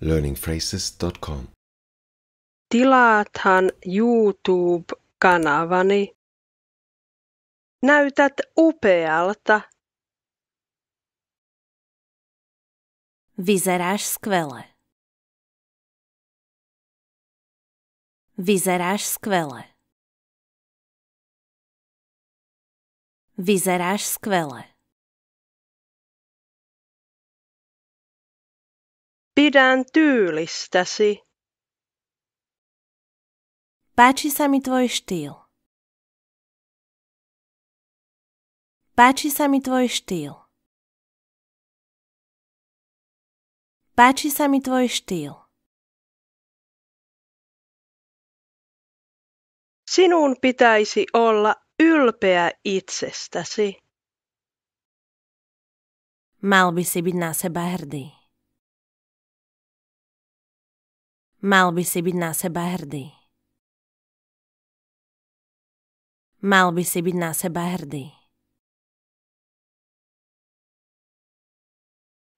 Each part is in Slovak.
learningphrases.com. Tilaathan YouTube-kanavani. Näytät upealta. Vyzeráš skvěle. Vyzeráš skvěle. Vyzeráš skvěle. Pidän tyylistäsi. Páči sa mi tvoj štýl. Páči sa mi tvoj štýl. Páči sa mi tvoj štýl. Sinun pitäisi olla ylpeä itsestäsi. Mal by si byť na seba hrdý. Mal by si byť na seba hrdý. Mal by si byť na seba hrdý.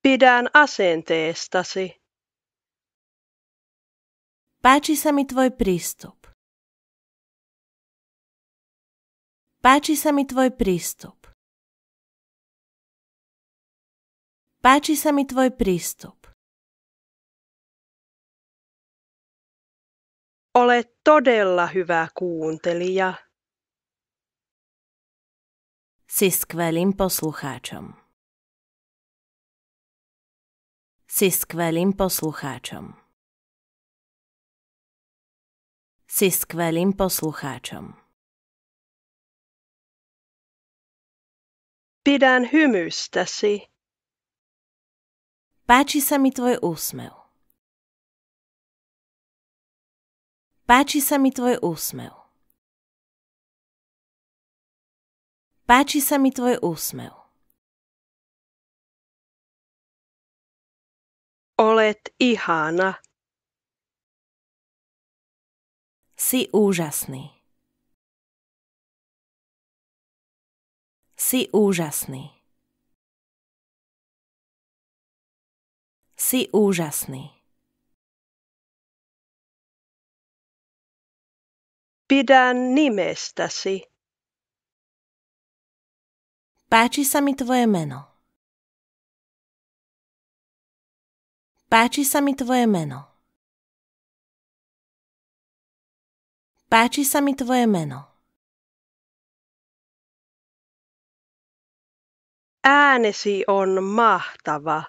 Pidän asenteestasi. Páči sa mi tvoj prístup. Páči sa mi tvoj prístup. Páči sa mi tvoj prístup. Ole todella hyvä kuuntelija. Si skvelým poslucháčom. Si skvelým poslucháčom. Si skvelým poslucháčom. Pidän hymystäsi. Páči sa mi tvoj úsmev. Páči sa mi tvoj úsmev. Páči sa mi tvoj úsmev. Olet ihána. Si úžasný. Si úžasný. Si úžasný. Pidanime nimestäsi. Páči sa mi tvoje meno. Páči sa mi tvoje meno. Páči sa mi tvoje meno. Äänesi on mahtava.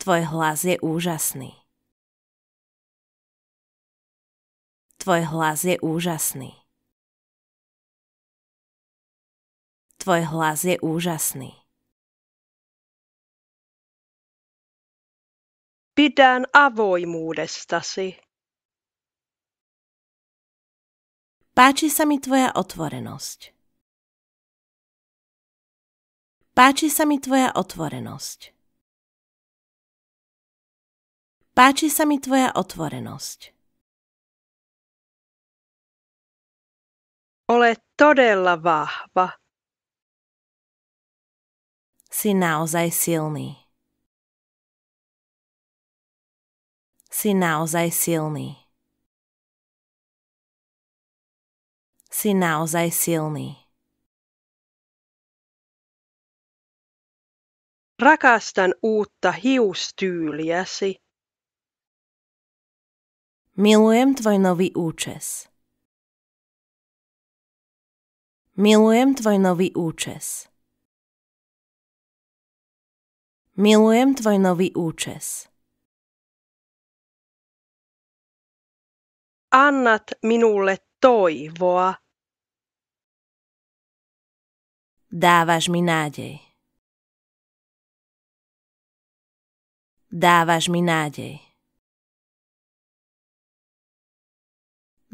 Tvoj hlas je úžasný. Tvoj hlas je úžasný. Tvoj hlas je úžasný. Pidän avoimuudestasi. Páči sa mi tvoja otvorenosť. Páči sa mi tvoja otvorenosť. Páči sa mi tvoja otvorenosť. Ole todella vahva. Si naozaj silný. Si naozaj silný. Si naozaj silný. Rakastan uutta hiustyyliäsi. Milujem tvoj nový účes. Milujem tvoj nový účes. Milujem tvoj nový účes. Annat minulle toivoa. Dávaš mi nádej. Dávaš mi nádej.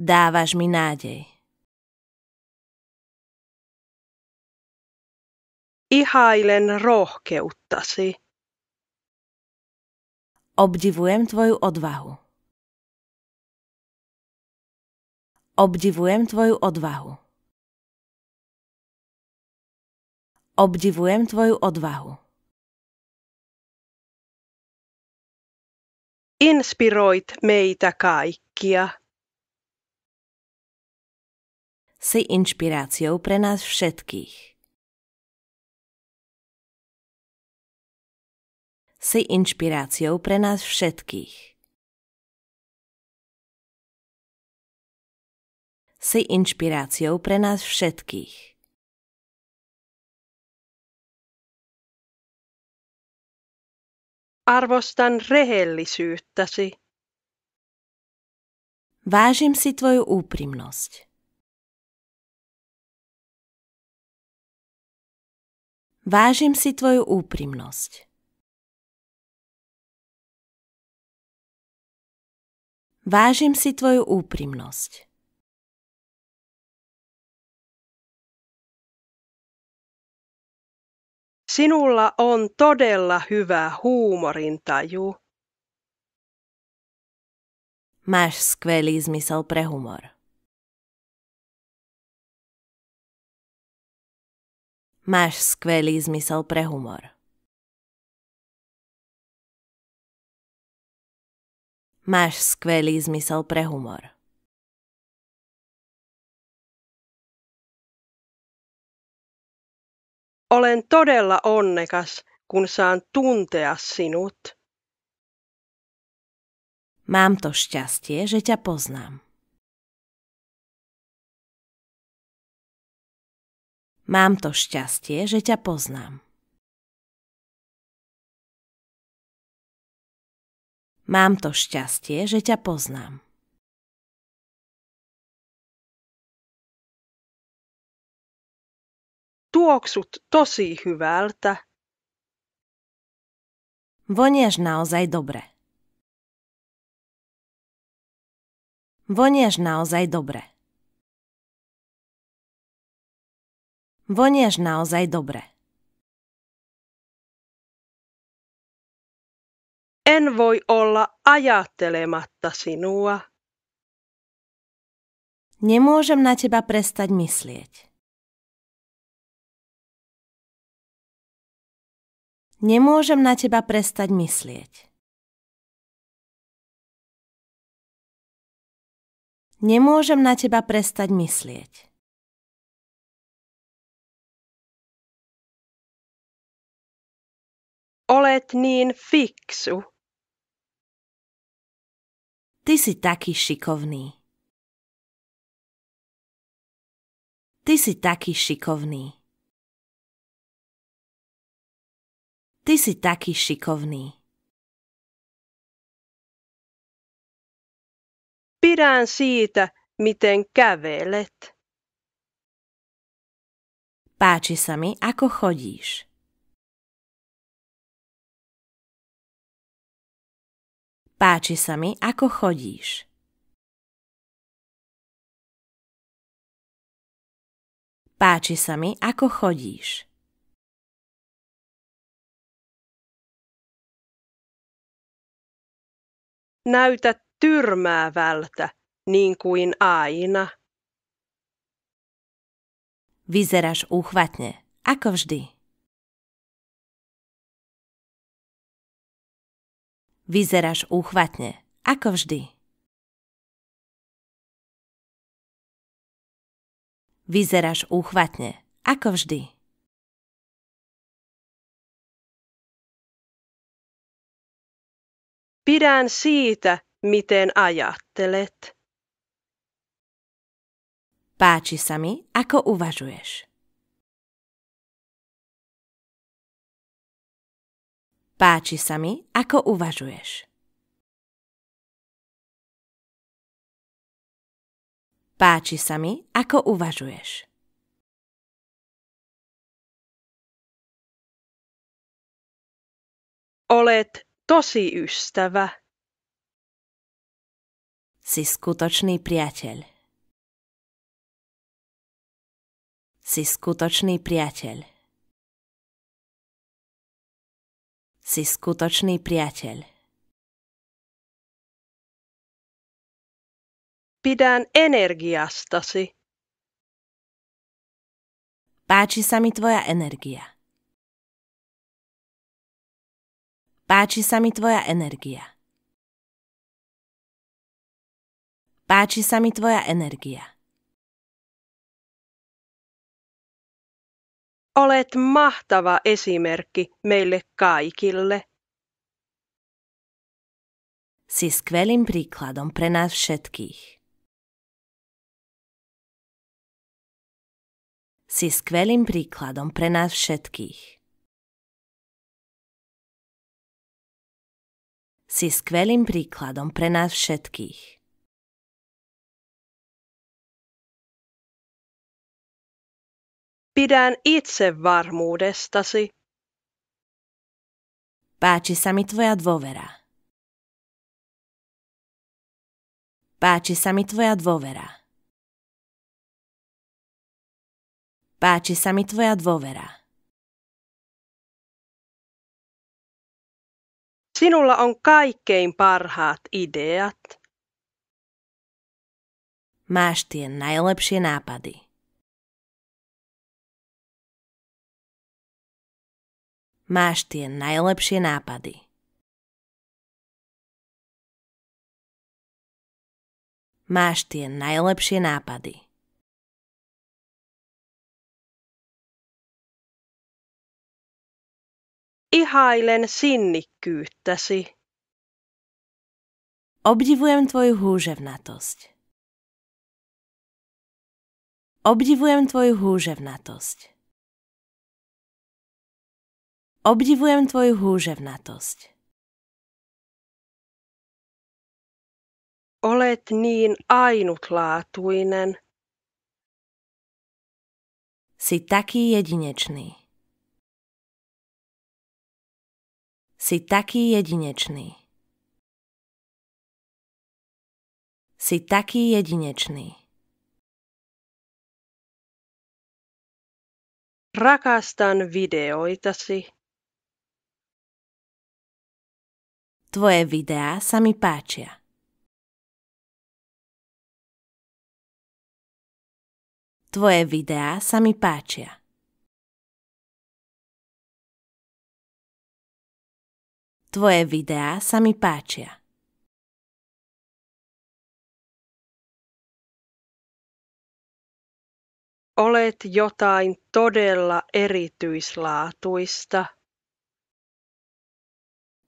Dávaš mi nádej. Ihailen rohkeuttasi. Obdivujem tvoju odvahu. Obdivujem tvoju odvahu. Obdivujem tvoju odvahu. Inspiroit meitä kaikkia. Si inšpiráciou pre nás všetkých. si inšpiráciou pre nás všetkých. Si inšpiráciou pre nás všetkých. Arvostan rehellisyyttäsi. Vážim si tvoju úprimnosť. Vážim si tvoju úprimnosť. Vážim si tvoju úprimnosť. Sinulla on todella hyvä huumorintaju. Máš skvelý zmysel pre humor. Máš skvelý zmysel pre humor. Máš skvelý zmysel pre humor. Olen todella onnekas, kun saan tuntea sinut. Mám to šťastie, že ťa poznám. Mám to šťastie, že ťa poznám. Mám to šťastie, že ťa poznám. Tuoksut tosi hyvältä. Voniaš naozaj dobre. Voniaš naozaj dobre. Voniaš naozaj dobre. En voi olla ajattelematta sinua. Nemôžem na teba prestať myslieť. Nemôžem na teba prestať myslieť. Nemôžem na teba prestať myslieť. Olet niin fiksu. Ty si taký šikovný. Ty si taký šikovný. Ty si taký šikovný. Pidän siitä, miten kävelet. Páči sa mi, ako chodíš. Páči sa mi, ako chodíš. Páči sa mi, ako chodíš. Näytä tyrmäävältä, niin kuin aina. Vyzeráš uhvatne ako vždy. Vyzeráš úchvatne, ako vždy. Vyzeráš úchvatne, ako vždy. Pidän siitä, miten ajattelet. Páči sa mi, ako uvažuješ. Páči sa mi, ako uvažuješ. Páči sa mi, ako uvažuješ. Olet tosi ystävä. Si skutočný priateľ. Si skutočný priateľ. si skutočný priateľ. energiasta si. Páči sa mi tvoja energia. Páči sa mi tvoja energia. Páči sa mi tvoja energia. Olet mahtava esimerkki meille kaikille. Si skvelým príkladom pre nás všetkých. Si skvelým príkladom pre nás všetkých. Si skvelým príkladom pre nás všetkých. Pidän itsevarmuudestasi. Páči sa mi tvoja dôvera. Páči sa mi tvoja dôvera. Páči sa mi tvoja dôvera. Sinulla on kaikkein parhaat ideat. Máš tie najlepšie nápady. máš tie najlepšie nápady. Máš tie najlepšie nápady. Ihailen sinnikkyyttäsi. Obdivujem tvoju húževnatosť. Obdivujem tvoju húževnatosť. Obdivujem tvoju húževnatosť. Olet niin ainutlaatuinen. Si taký jedinečný. Si taký jedinečný. Si taký jedinečný. Rakastan videoitasi. Tvoje videá sa mi páčia. Tvoje videá sa mi páčia. Tvoje videá sa mi páčia. Olet jotain todella erityislaatuista.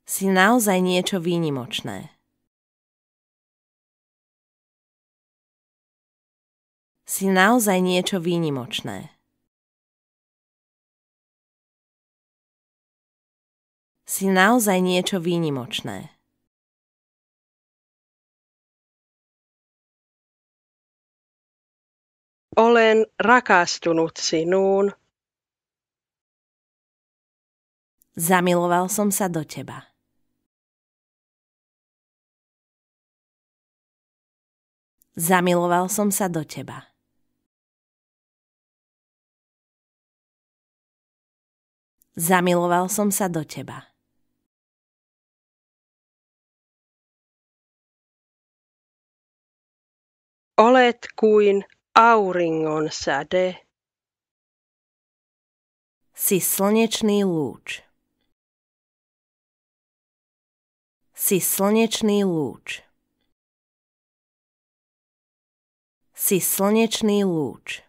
si naozaj niečo výnimočné. Si naozaj niečo výnimočné. Si naozaj niečo výnimočné. Olen rakastunut sinuun. Zamiloval som sa do teba. Zamiloval som sa do teba. Zamiloval som sa do teba. Olet kuin auringon sade. Si slnečný lúč. Si slnečný lúč. si slnečný lúč.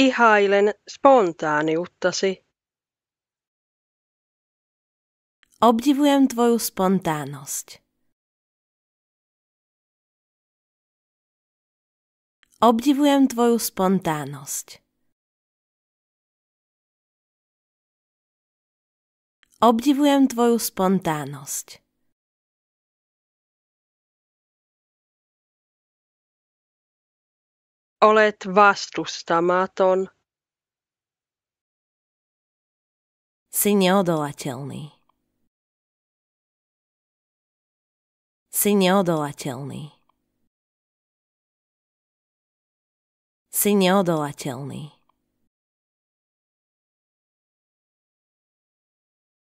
Ihailen spontaaniuttasi. Obdivujem tvoju spontánnosť. Obdivujem tvoju spontánnosť. Obdivujem tvoju spontánnosť. olet vastustamaton. Si neodolateľný. Si neodolateľný. Si neodolateľný.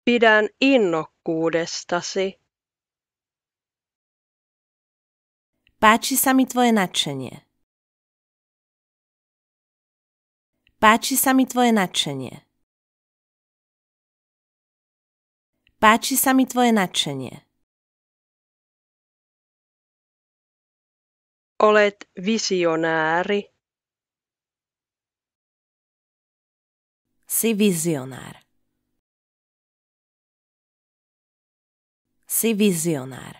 Pidän innokkuudestasi. Páči sa mi tvoje nadšenie. Páči sa mi tvoje nadšenie. Páči sa mi tvoje nadšenie. Olet visionääri. Si vizionár. Si vizionár.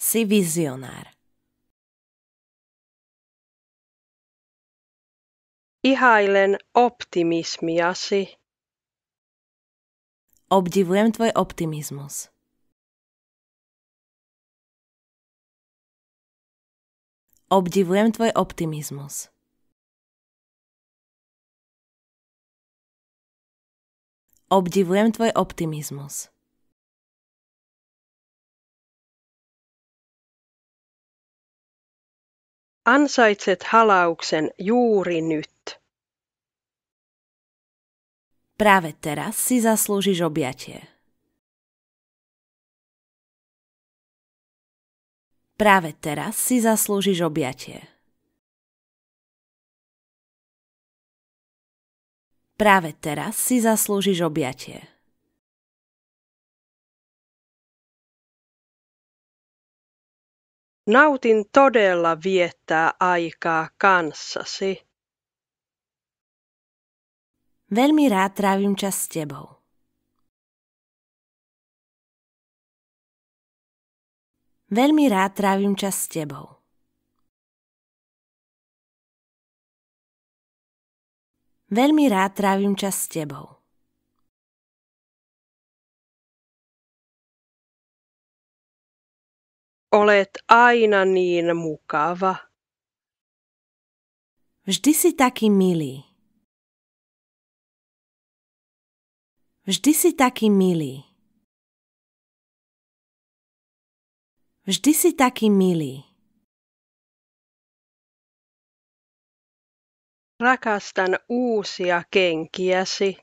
Si vizionár. Ihailen optimismiasi. Obdivujem tvoj optimizmus. Obdivujem tvoj optimizmus. Obdivujem tvoj optimizmus. Ansaitset halauksen juuri nyt. Práve teraz si zaslúžiš objatie. Práve teraz si zaslúžiš objatie. Práve teraz si zaslúžiš objatie. Nautin todella viettää aikaa kanssasi. Veľmi rád trávim čas s tebou. Veľmi rád trávim čas s tebou. Veľmi rád trávim čas s tebou. Olet aina niin mukava. Vždy si taký milý. Vždy si taký milý. Vždy si taký milý. Rakastan uusia kenkiäsi.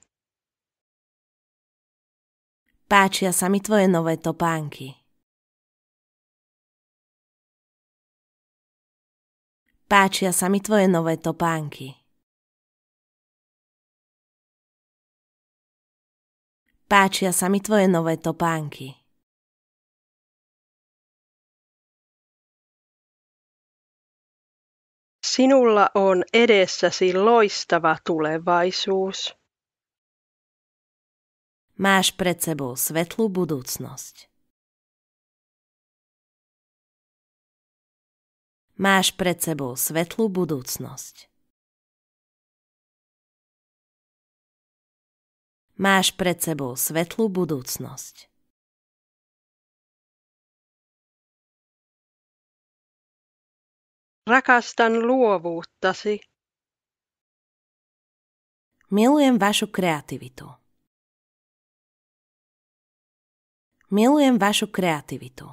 Páčia sa mi tvoje nové topánky. Páčia sa mi tvoje nové topánky. Páčia sa mi tvoje nové topánky. Sinulla on edessäsi loistava tulevaisuus. Máš pred sebou svetlú budúcnosť. Máš pred sebou svetlú budúcnosť. Máš pred sebou svetlú budúcnosť. Rakastan luovuuttasi. Milujem vašu kreativitu. Milujem vašu kreativitu.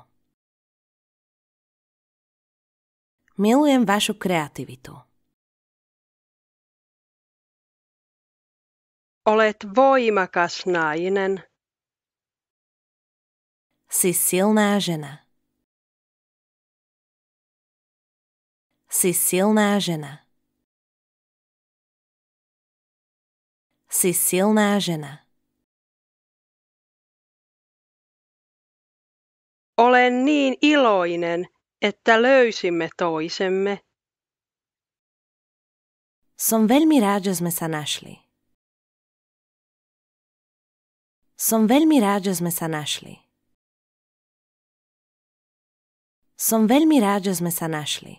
Milujem vašu kreativitu. Olet voimakas nainen. Si silná žena. Si silná žena. Si silná žena. Olen niin iloinen, että löysimme toisemme. Som velmi rád, že sme sa našli. Som velmi rád, že sme sa našli. Som velmi rád, že sme sa našli.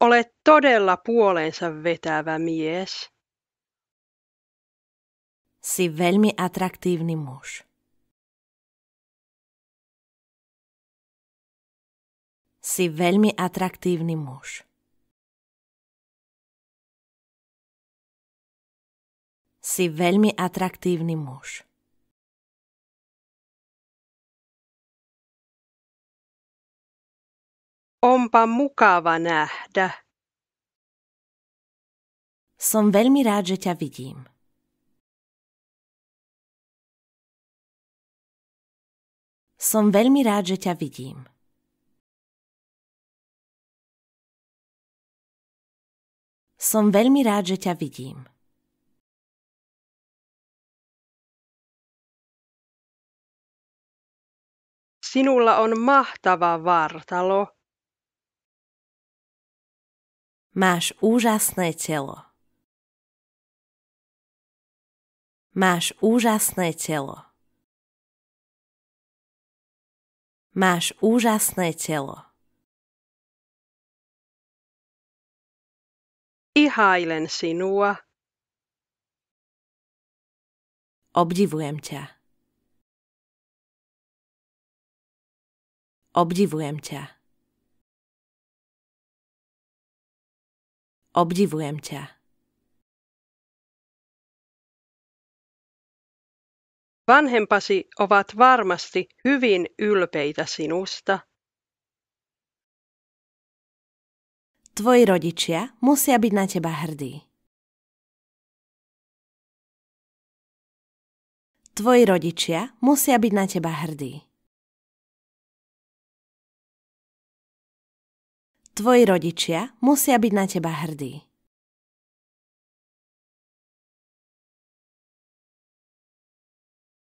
Olet todella puoleensa vetävä mies. Si velmi atraktívny muž. si veľmi atraktívny muž. Si veľmi atraktívny muž. Onpa mukava nähdä. Som veľmi rád, že ťa vidím. Som veľmi rád, že ťa vidím. Som veľmi rád, že ťa vidím. Sinulla on mahtava vartalo. Máš úžasné telo. Máš úžasné telo. Máš úžasné telo. Ihailen sinua. Obdivujem ťa. Obdivujem ťa. Obdivujem ťa. Vanhempasi ovat varmasti hyvin ylpeitä sinusta. Tvoji rodičia musia byť na teba hrdí. Tvoji rodičia musia byť na teba hrdí. Tvoji rodičia musia byť na teba hrdí.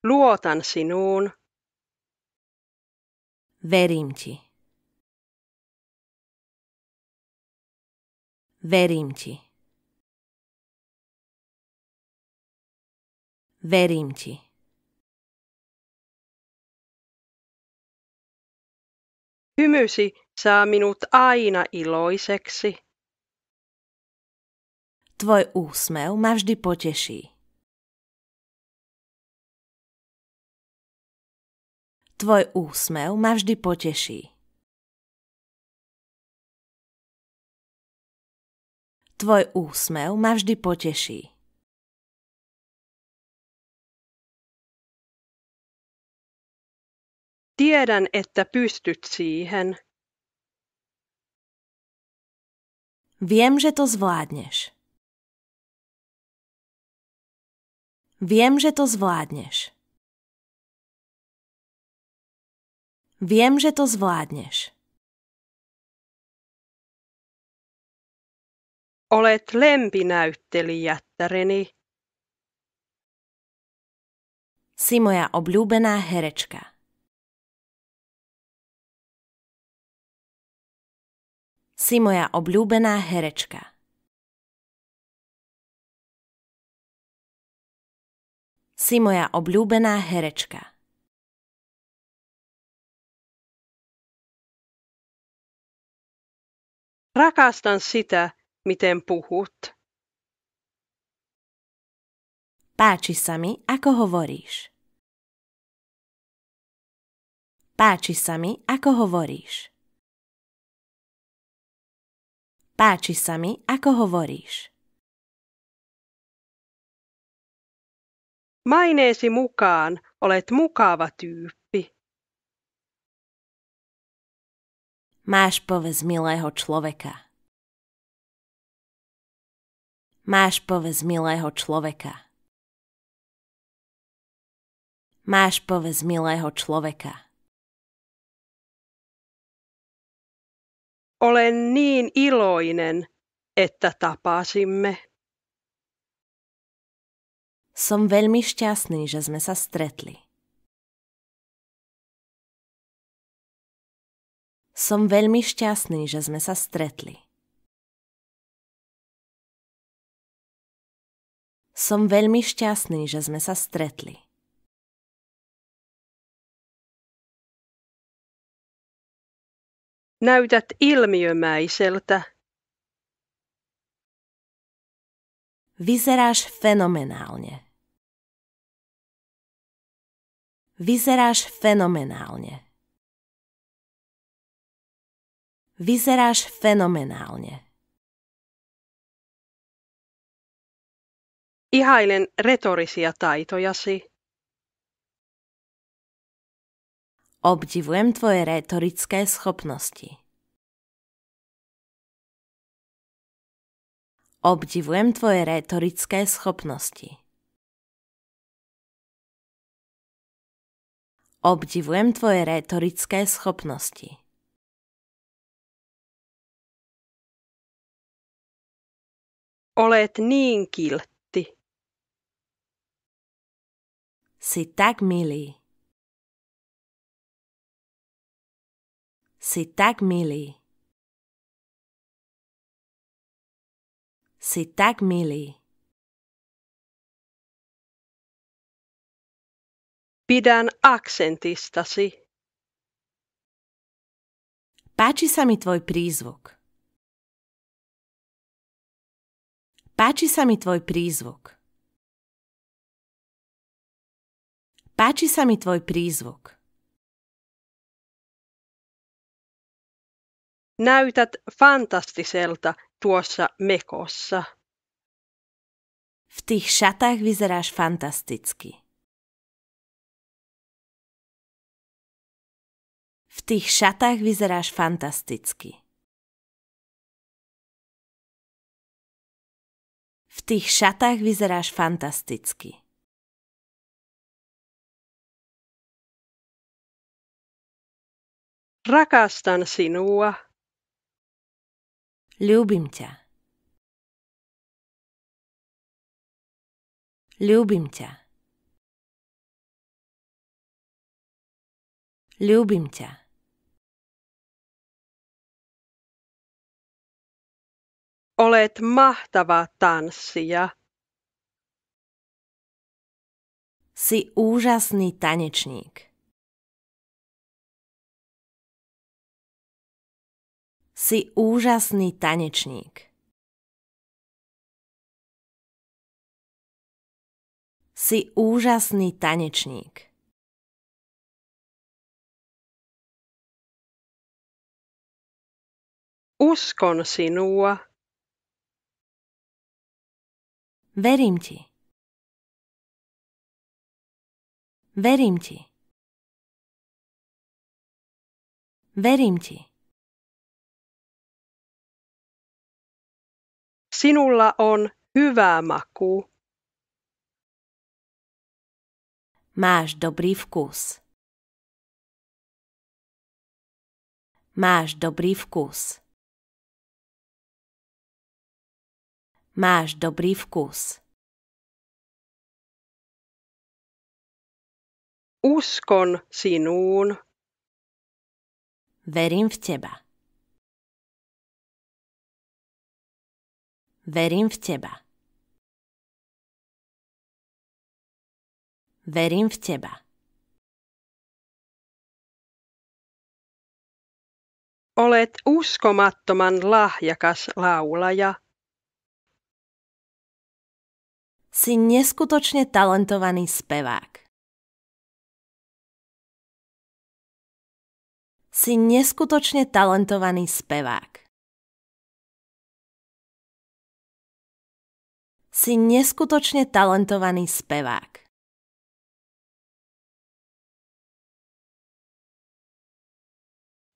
Luotan sinuun. Verím ti. Verím ti. Verím ti. Hymysi saa minut aina iloiseksi. Tvoj úsmev ma vždy poteší. Tvoj úsmev ma vždy poteší. Tvoj úsmev ma vždy poteší. Tiedän, että pystyt siihen. Viem, že to zvládneš. Viem, že to zvládneš. Viem, že to zvládneš. Olet lempinäyttelijättäreni. Si moja obľúbená herečka. Si moja obľúbená herečka. Si moja obľúbená herečka. Rakastan sitä, miten puhut. Páči sa mi, ako hovoríš. Páči sa mi, ako hovoríš. Páči sa mi, ako hovoríš. Maineesi mukaan olet mukava tyyppi. Máš povez milého človeka. Máš povesť milého človeka. Máš povesť milého človeka. Olen niin iloinen, että tapasimme. Som veľmi šťastný, že sme sa stretli. Som veľmi šťastný, že sme sa stretli. Som veľmi šťastný, že sme sa stretli. Näytät ilmiömäiseltä. Vyzeráš fenomenálne. Vyzeráš fenomenálne. Vyzeráš fenomenálne. Ihailen retorisia taitojasi. Obdivujem tvoje retorické schopnosti. Obdivujem tvoje retorické schopnosti. Obdivujem tvoje retorické schopnosti. Olet niin kiltti. si tak mili. Si tak mili. Si tak Pidan Pidän aksentistasi. Páči sa mi tvoj prizvuk. Pači sa mi tvoj prizvuk. Páči sa mi tvoj prízvuk. Näytät fantastiselta tuossa mekossa. V tých šatách vyzeráš fantasticky. V tých šatách vyzeráš fantasticky. V tých šatách vyzeráš fantasticky. Rakastan sinua. Ljubim te. Ljubim te. Ljubim te. Olet mahtava tanssija. Si úžasný tanečník. Si úžasný tanečník. Si úžasný tanečník. Uskon sinua. Verím ti. Verím ti. Verím ti. Sinulla on hyvä maku. Máš dobrý vkus. Máš dobrý vkus. Máš dobrý vkus. Uskon sinuun. Verím v teba. Verím v teba. Verím v teba. Olet uskomattoman lahjakas laulaja. Si neskutočne talentovaný spevák. Si neskutočne talentovaný spevák. si neskutočne talentovaný spevák.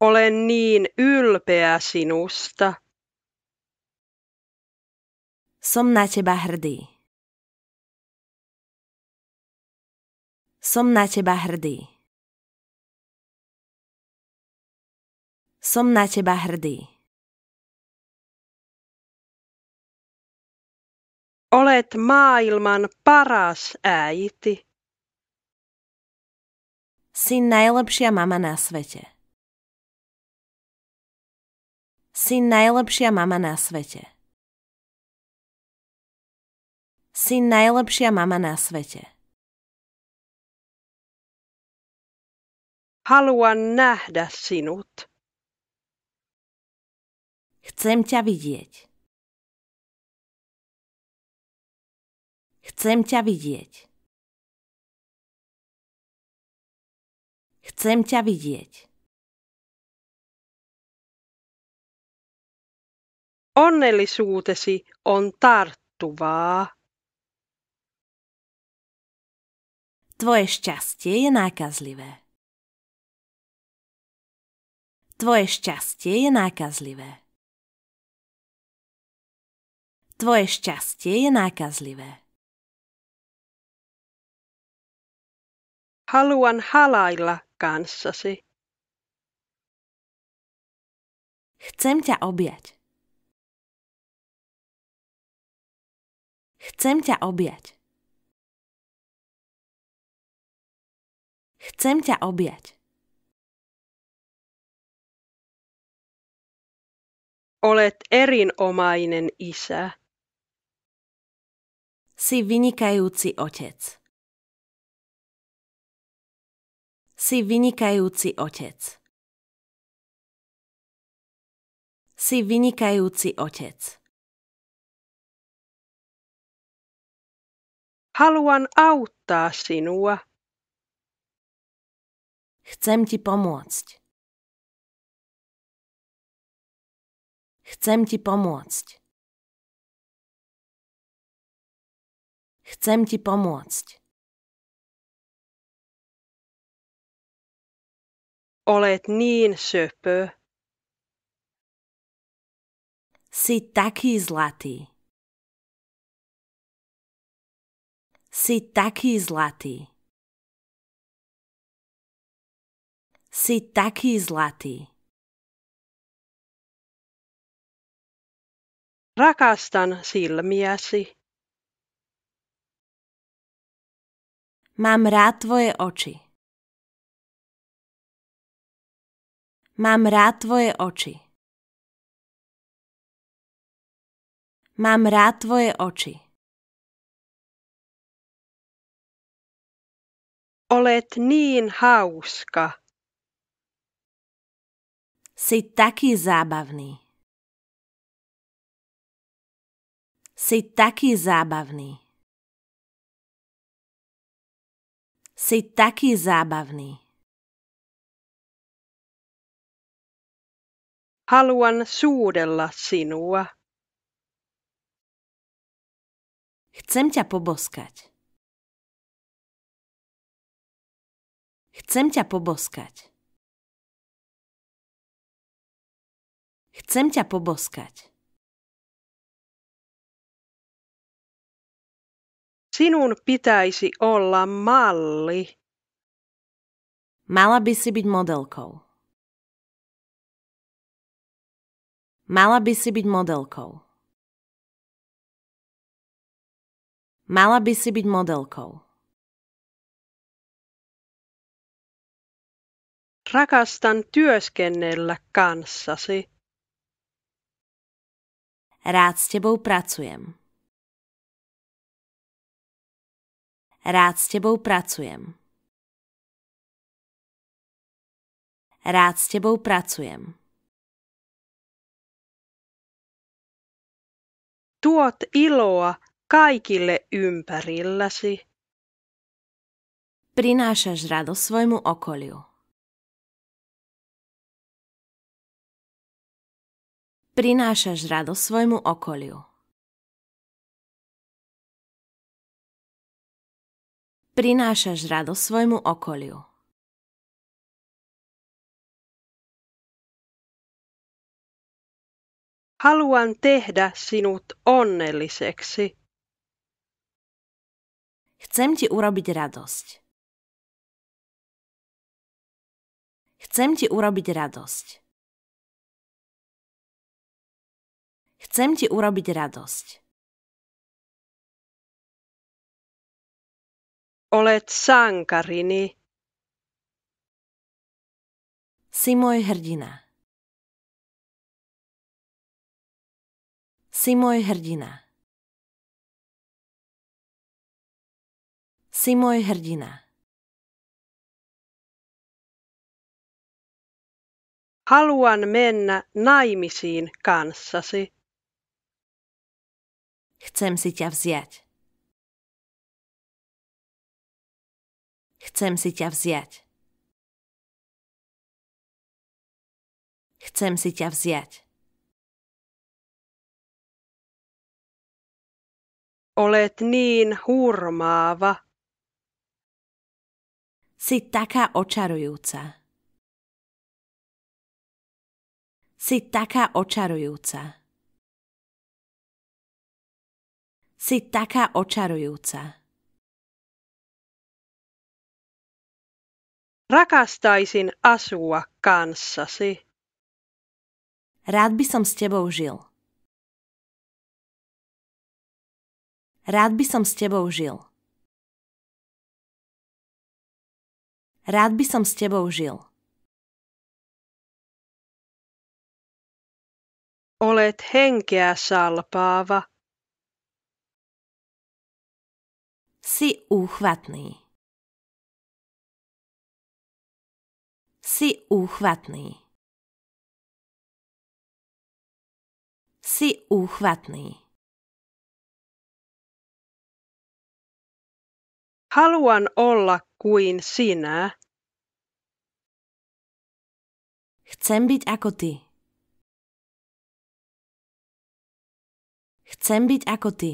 Olen niin ylpeä sinusta. Som na teba hrdý. Som na teba hrdý. Som na teba hrdý. Olet maailman paras äiti. Si najlepšia mama na svete. Si najlepšia mama na svete. Si najlepšia mama na svete. Haluan nähdä sinut. Chcem ťa vidieť. Chcem ťa vidieť. Chcem ťa vidieť. Onnellisuutesi on tarttuvaa. Tvoje šťastie je nákazlivé. Tvoje šťastie je nákazlivé. Tvoje šťastie je nákazlivé. Haluan halailla kanssasi. Chcem ťa objať. Chcem ťa objať. Chcem ťa objať. Olet erinomainen isä. Si vynikajúci otec. Si vynikajúci otec. Si vynikajúci otec. Haluan auttaa sinua. Chcem ti pomôcť. Chcem ti pomôcť. Chcem ti pomôcť. Olet niin söpö. Si taki zlatý. Si taki zlatý. Si taki zlatý. Rakastan silmiäsi. Mam rád tvoje oči. Mám rád tvoje oči. Mám rád tvoje oči. Olet niin hauska. Si taký zábavný. Si taký zábavný. Si taký zábavný. Haluan suudella sinua. Chcem ťa poboskať. Chcem ťa poboskať. Chcem ťa poboskať. Sinun pitäisi olla malli. Mala by si byť modelkou. Mala by si byť modelkou. Mala by si byť modelkou. Rakastan työskennellä kanssasi. Rád s tebou pracujem. Rád s tebou pracujem. Rád s tebou pracujem. Tuot iloa kaikille ympärilläsi. Prinášaš radosť svojmu okoliu. Prinášaš radosť svojmu okoliu. Prinášaš radosť svojmu okoliu. Haluan tehdä sinut onnelliseksi. Chcem ti urobiť radosť. Chcem ti urobiť radosť. Chcem ti urobiť radosť. Olet sankarini. Si môj hrdina. Si môj hrdina. Si môj hrdina. Haluan mennä naimisiin kanssasi. Chcem si ťa vziať. Chcem si ťa vziať. Chcem si ťa vziať. Olet niin hurmaava. Si taká očarujúca. Si taká očarujúca. Si taká očarujúca. Rakastaisin asua kanssasi. Rád by som s tebou žil. Rád by som s tebou žil. Rád by som s tebou žil. Olet henkeä salpaava. Si úchvatný. Si úchvatný. Si úchvatný. Haluan olla kuin sinä. Chcem byť ako ty. Chcem byť ako ty.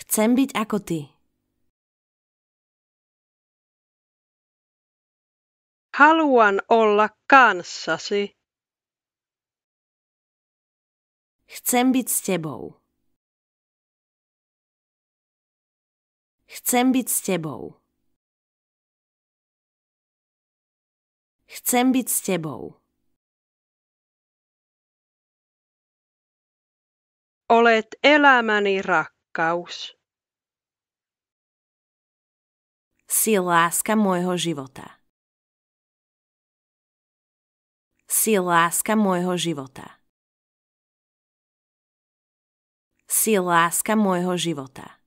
Chcem byť ako ty. Haluan olla kanssasi. Chcem byť s tebou. Chcem byť s tebou. Chcem byť s tebou. Olet elämäni rakkaus. Si láska môjho života. Si láska môjho života. Si láska môjho života.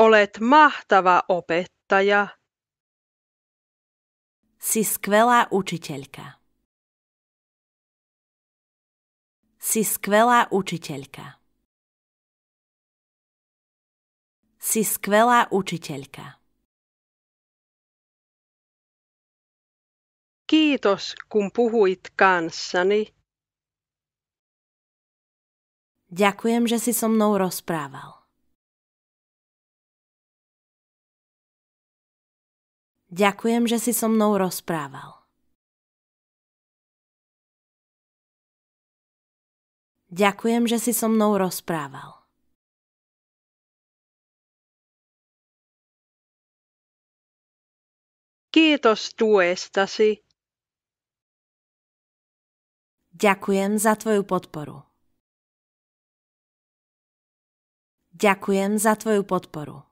Olet mahtava opettaja. Si skvelá učiteľka. Si skvelá učiteľka. Si skvelá učiteľka. Kiitos, kun puhuit kanssani. Ďakujem, že si so mnou rozprával. Ďakujem, že si so mnou rozprával. Ďakujem, že si so mnou rozprával. Kiitos tuestasi. Ďakujem za tvoju podporu. Ďakujem za tvoju podporu.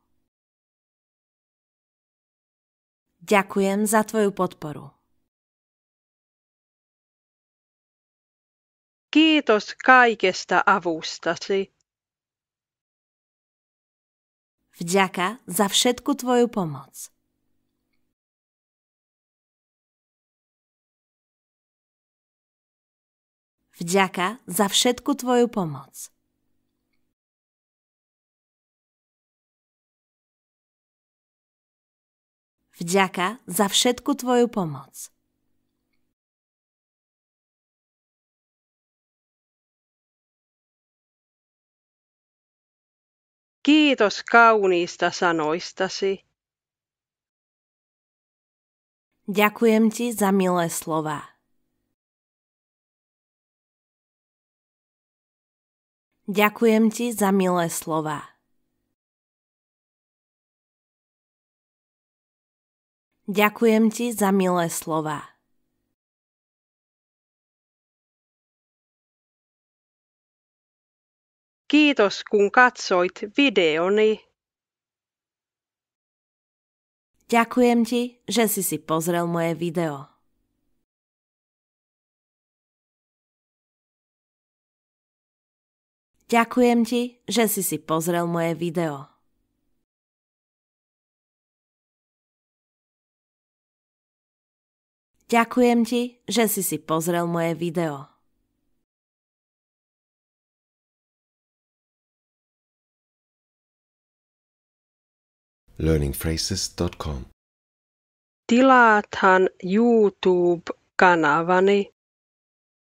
Ďakujem za tvoju podporu. Kiitos kaikesta avustasi. Wdziaka za wszelką twoją pomoc. Wdziaka za wszelką twoją pomoc. Vďaka za všetku tvoju pomoc. Kiitos kauniista sanoistasi. Ďakujem ti za milé slova. Ďakujem ti za milé slova. Ďakujem ti za milé slova. Kiitos kun katsoit videoni. Ďakujem ti, že si si pozrel moje video. Ďakujem ti, že si si pozrel moje video. Ďakujem ti, že si si pozrel moje video. learningphrases.com Tilaathan YouTube-kanavani